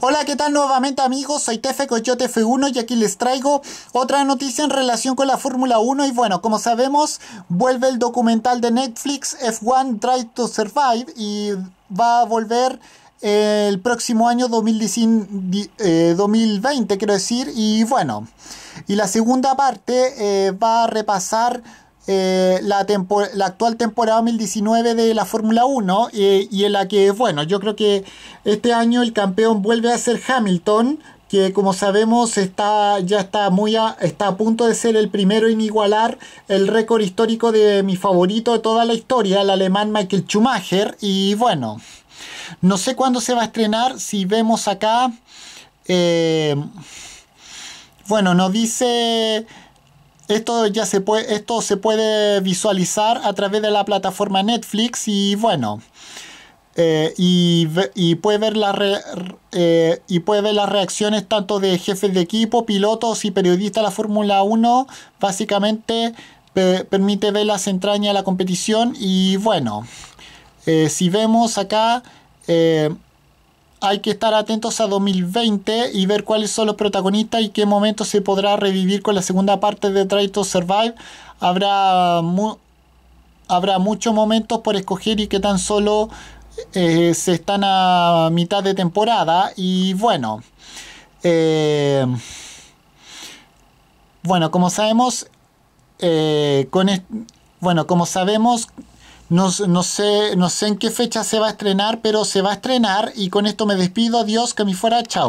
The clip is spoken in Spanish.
Hola, ¿qué tal nuevamente amigos? Soy Tefe Coyote F1 y aquí les traigo otra noticia en relación con la Fórmula 1 y bueno, como sabemos, vuelve el documental de Netflix F1 Try to Survive y va a volver eh, el próximo año 2020, eh, quiero decir, y bueno, y la segunda parte eh, va a repasar eh, la, actual temporada 2019 de la Fórmula 1 eh, y en la que, bueno, yo creo que este año el campeón vuelve a ser Hamilton, que como sabemos está, ya está, muy a, está a punto de ser el primero en igualar el récord histórico de mi favorito de toda la historia, el alemán Michael Schumacher. Y bueno, no sé cuándo se va a estrenar, si vemos acá... Eh, bueno, nos dice esto ya se puede, esto se puede visualizar a través de la plataforma Netflix y bueno, eh, y, puede ver la eh, y puede ver las reacciones tanto de jefes de equipo, pilotos y periodistas de la Fórmula 1. Básicamente permite ver las entrañas de la competición y bueno, eh, si vemos acá hay que estar atentos a 2020 y ver cuáles son los protagonistas y qué momentos se podrá revivir con la segunda parte de Try to Survive. Habrá, habrá muchos momentos por escoger y que tan solo eh, se están a mitad de temporada. Y bueno, eh, bueno, como sabemos, eh, bueno, como sabemos, no, no, sé, no sé en qué fecha se va a estrenar, pero se va a estrenar y con esto me despido. Adiós, que me fuera, chao.